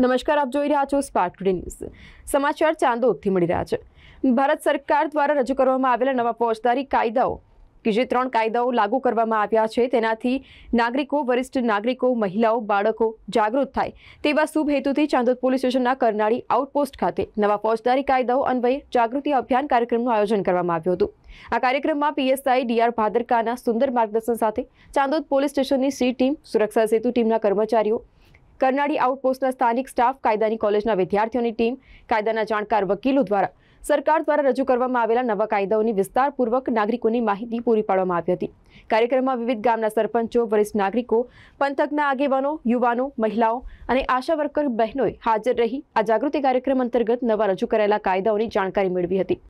નમસ્કાર આપ જોઈ રહ્યા છો સ્પાર્ક ટુડે ન્યૂઝ સમાચાર ચાંદોદથી મળી રહ્યા છે ભારત સરકાર દ્વારા રજૂ કરવામાં આવેલા નવા ફોજદારી કાયદાઓ કે જે ત્રણ કાયદાઓ લાગુ કરવામાં આવ્યા છે તેનાથી નાગરિકો વરિષ્ઠ નાગરિકો મહિલાઓ બાળકો જાગૃત થાય તેવા શુભ હેતુથી ચાંદોદ પોલીસ સ્ટેશનના કરનાળી આઉટપોસ્ટ ખાતે નવા ફોજદારી કાયદાઓ અન્વયે જાગૃતિ અભિયાન કાર્યક્રમનું આયોજન કરવામાં આવ્યું હતું આ કાર્યક્રમમાં પીએસઆઈ ડીઆર ભાદરકાના સુંદર માર્ગદર્શન સાથે ચાંદોદ પોલીસ સ્ટેશનની સી ટીમ સુરક્ષા સેતુ ટીમના કર્મચારીઓ કરનાળી આઉટપોસ્ટના સ્થાનિક સ્ટાફ કાયદાની કોલેજના વિદ્યાર્થીઓની ટીમ કાયદાના જાણકાર વકીલો દ્વારા સરકાર દ્વારા રજૂ કરવામાં આવેલા નવા કાયદાઓની વિસ્તારપૂર્વક નાગરિકોની માહિતી પૂરી પાડવામાં આવી હતી કાર્યક્રમમાં વિવિધ ગામના સરપંચો વરિષ્ઠ નાગરિકો પંથકના આગેવાનો યુવાનો મહિલાઓ અને આશા વર્કર બહેનોએ હાજર રહી આ જાગૃતિ કાર્યક્રમ અંતર્ગત નવા રજૂ કરાયેલા કાયદાઓની જાણકારી મેળવી હતી